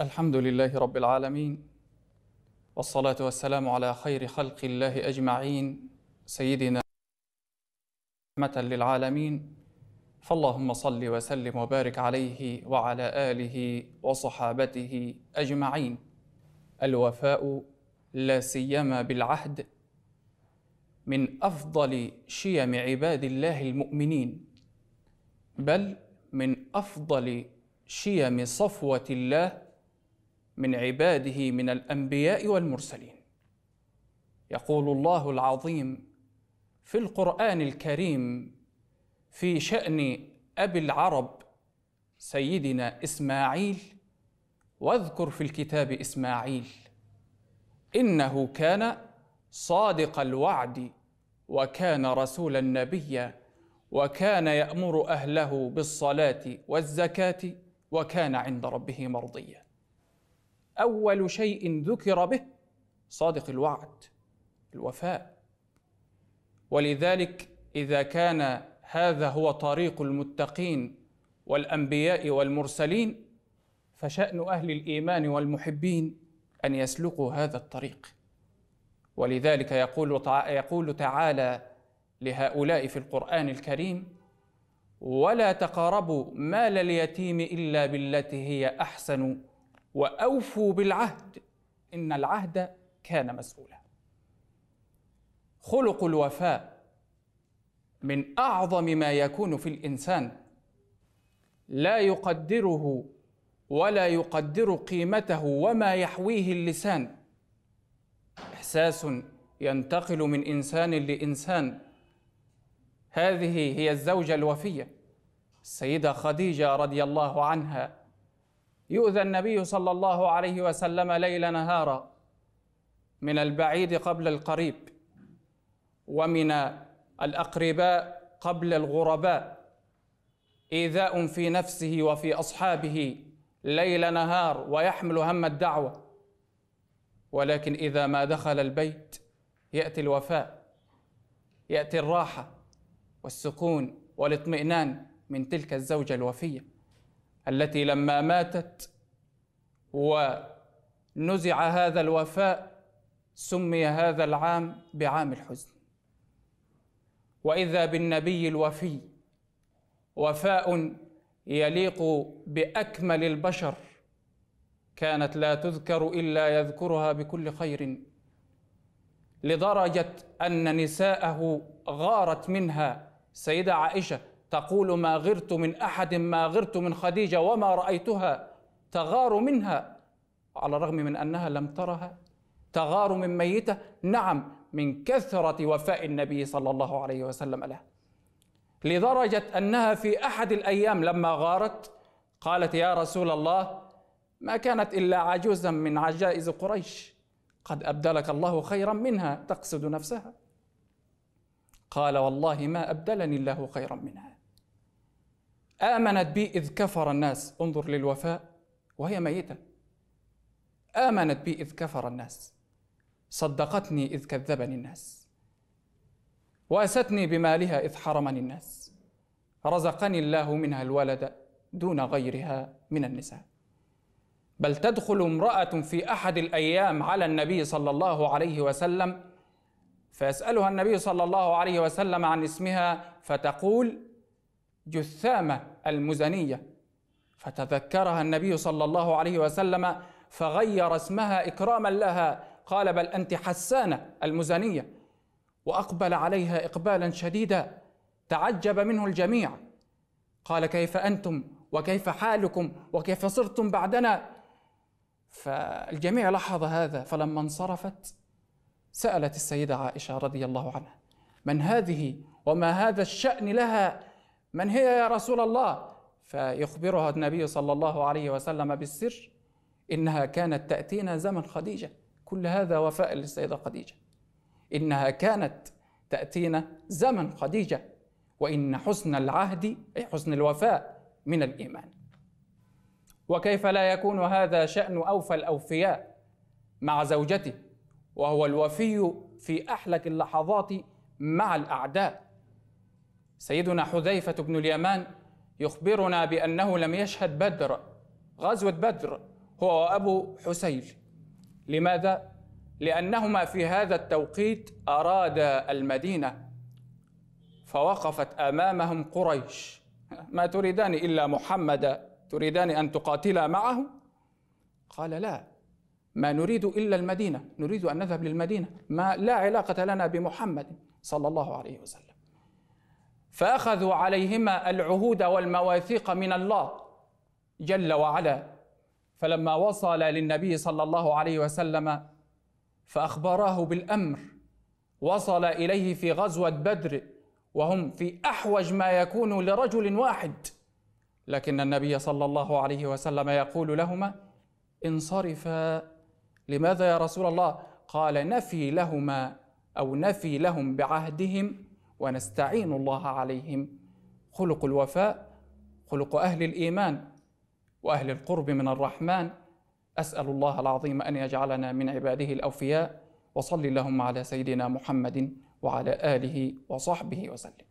الحمد لله رب العالمين والصلاة والسلام على خير خلق الله أجمعين سيدنا رحمة للعالمين فاللهم صل وسلم وبارك عليه وعلى آله وصحابته أجمعين الوفاء لا سيما بالعهد من أفضل شيم عباد الله المؤمنين بل من أفضل شيم صفوة الله من عباده من الانبياء والمرسلين يقول الله العظيم في القران الكريم في شان ابي العرب سيدنا اسماعيل واذكر في الكتاب اسماعيل انه كان صادق الوعد وكان رسولا نبيا وكان يامر اهله بالصلاه والزكاه وكان عند ربه مرضيا اول شيء ذكر به صادق الوعد الوفاء ولذلك اذا كان هذا هو طريق المتقين والانبياء والمرسلين فشان اهل الايمان والمحبين ان يسلكوا هذا الطريق ولذلك يقول يقول تعالى لهؤلاء في القران الكريم ولا تقربوا مال اليتيم الا بالتي هي احسن واوفوا بالعهد ان العهد كان مسؤولا خلق الوفاء من اعظم ما يكون في الانسان لا يقدره ولا يقدر قيمته وما يحويه اللسان احساس ينتقل من انسان لانسان هذه هي الزوجه الوفيه السيده خديجه رضي الله عنها يؤذى النبي صلى الله عليه وسلم ليل نهارا من البعيد قبل القريب ومن الاقرباء قبل الغرباء ايذاء في نفسه وفي اصحابه ليل نهار ويحمل هم الدعوه ولكن اذا ما دخل البيت ياتي الوفاء ياتي الراحه والسكون والاطمئنان من تلك الزوجه الوفيه التي لما ماتت ونزع هذا الوفاء سمي هذا العام بعام الحزن واذا بالنبي الوفي وفاء يليق باكمل البشر كانت لا تذكر الا يذكرها بكل خير لدرجه ان نساءه غارت منها سيده عائشه تقول ما غرت من احد ما غرت من خديجه وما رايتها تغار منها على الرغم من انها لم ترها تغار من ميته نعم من كثره وفاء النبي صلى الله عليه وسلم له لدرجه انها في احد الايام لما غارت قالت يا رسول الله ما كانت الا عجوزا من عجائز قريش قد ابدلك الله خيرا منها تقصد نفسها قال والله ما ابدلني الله خيرا منها آمنت بي إذ كفر الناس انظر للوفاء وهي ميتة آمنت بي إذ كفر الناس صدقتني إذ كذبني الناس وأستني بمالها إذ حرمني الناس رزقني الله منها الولد دون غيرها من النساء بل تدخل امرأة في أحد الأيام على النبي صلى الله عليه وسلم فيسألها النبي صلى الله عليه وسلم عن اسمها فتقول جثامة المزنية فتذكرها النبي صلى الله عليه وسلم فغير اسمها إكراما لها قال بل أنت حسانة المزنية وأقبل عليها إقبالا شديدا تعجب منه الجميع قال كيف أنتم وكيف حالكم وكيف صرتم بعدنا فالجميع لاحظ هذا فلما انصرفت سألت السيدة عائشة رضي الله عنها من هذه وما هذا الشأن لها من هي يا رسول الله فيخبرها النبي صلى الله عليه وسلم بالسر انها كانت تاتينا زمن خديجه كل هذا وفاء للسيده خديجه انها كانت تاتينا زمن خديجه وان حسن العهد اي حسن الوفاء من الايمان وكيف لا يكون هذا شان اوفى الاوفياء مع زوجته وهو الوفي في احلك اللحظات مع الاعداء سيدنا حذيفة بن اليمان يخبرنا بأنه لم يشهد بدر غزوة بدر هو وأبو حسين لماذا؟ لأنهما في هذا التوقيت أرادا المدينة فوقفت أمامهم قريش ما تريدان إلا محمدا تريدان أن تقاتلا معه؟ قال لا ما نريد إلا المدينة نريد أن نذهب للمدينة ما لا علاقة لنا بمحمد صلى الله عليه وسلم فاخذوا عليهما العهود والمواثيق من الله جل وعلا فلما وصل للنبي صلى الله عليه وسلم فاخبراه بالامر وصل اليه في غزوه بدر وهم في احوج ما يكون لرجل واحد لكن النبي صلى الله عليه وسلم يقول لهما انصرفا لماذا يا رسول الله قال نفي لهما او نفي لهم بعهدهم ونستعين الله عليهم خلق الوفاء خلق اهل الايمان واهل القرب من الرحمن اسال الله العظيم ان يجعلنا من عباده الاوفياء وصل اللهم على سيدنا محمد وعلى اله وصحبه وسلم